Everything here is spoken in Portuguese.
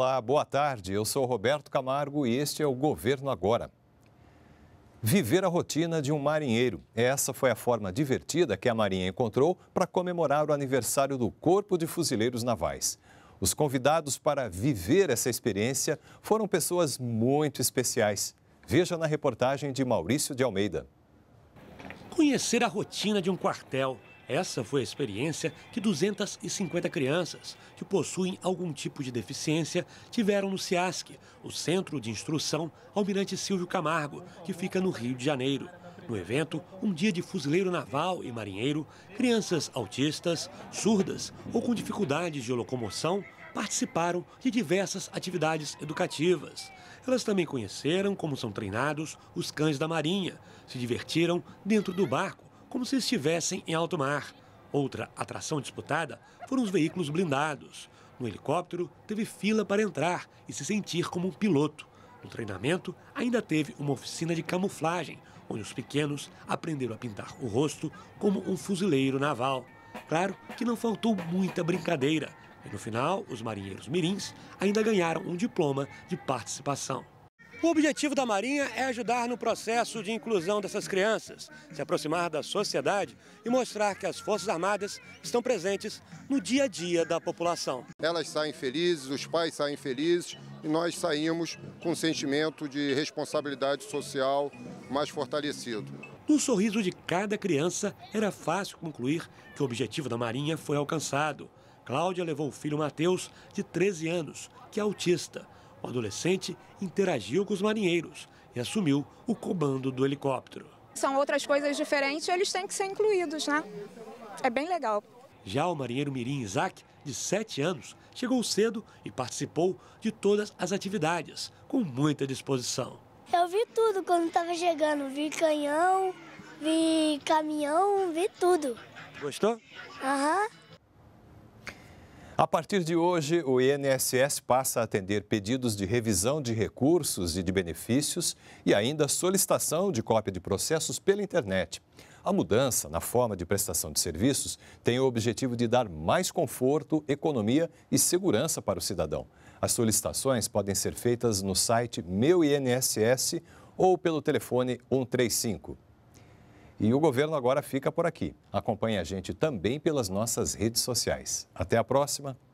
Olá, boa tarde. Eu sou Roberto Camargo e este é o Governo Agora. Viver a rotina de um marinheiro. Essa foi a forma divertida que a Marinha encontrou para comemorar o aniversário do Corpo de Fuzileiros Navais. Os convidados para viver essa experiência foram pessoas muito especiais. Veja na reportagem de Maurício de Almeida. Conhecer a rotina de um quartel, essa foi a experiência que 250 crianças que possuem algum tipo de deficiência tiveram no CIASC, o Centro de Instrução Almirante Silvio Camargo, que fica no Rio de Janeiro. No evento, um dia de fuzileiro naval e marinheiro, crianças autistas, surdas ou com dificuldades de locomoção participaram de diversas atividades educativas. Elas também conheceram como são treinados os cães da Marinha, se divertiram dentro do barco como se estivessem em alto mar. Outra atração disputada foram os veículos blindados. No helicóptero, teve fila para entrar e se sentir como um piloto. No treinamento, ainda teve uma oficina de camuflagem, onde os pequenos aprenderam a pintar o rosto como um fuzileiro naval. Claro que não faltou muita brincadeira, e no final, os marinheiros mirins ainda ganharam um diploma de participação. O objetivo da Marinha é ajudar no processo de inclusão dessas crianças, se aproximar da sociedade e mostrar que as Forças Armadas estão presentes no dia a dia da população. Elas saem felizes, os pais saem felizes e nós saímos com um sentimento de responsabilidade social mais fortalecido. No sorriso de cada criança, era fácil concluir que o objetivo da Marinha foi alcançado. Cláudia levou o filho Matheus, de 13 anos, que é autista. O adolescente interagiu com os marinheiros e assumiu o comando do helicóptero. São outras coisas diferentes, eles têm que ser incluídos, né? É bem legal. Já o marinheiro Mirim Isaac, de 7 anos, chegou cedo e participou de todas as atividades, com muita disposição. Eu vi tudo quando estava chegando, vi canhão, vi caminhão, vi tudo. Gostou? Aham. Uhum. A partir de hoje, o INSS passa a atender pedidos de revisão de recursos e de benefícios e ainda solicitação de cópia de processos pela internet. A mudança na forma de prestação de serviços tem o objetivo de dar mais conforto, economia e segurança para o cidadão. As solicitações podem ser feitas no site Meu INSS ou pelo telefone 135. E o governo agora fica por aqui. Acompanhe a gente também pelas nossas redes sociais. Até a próxima!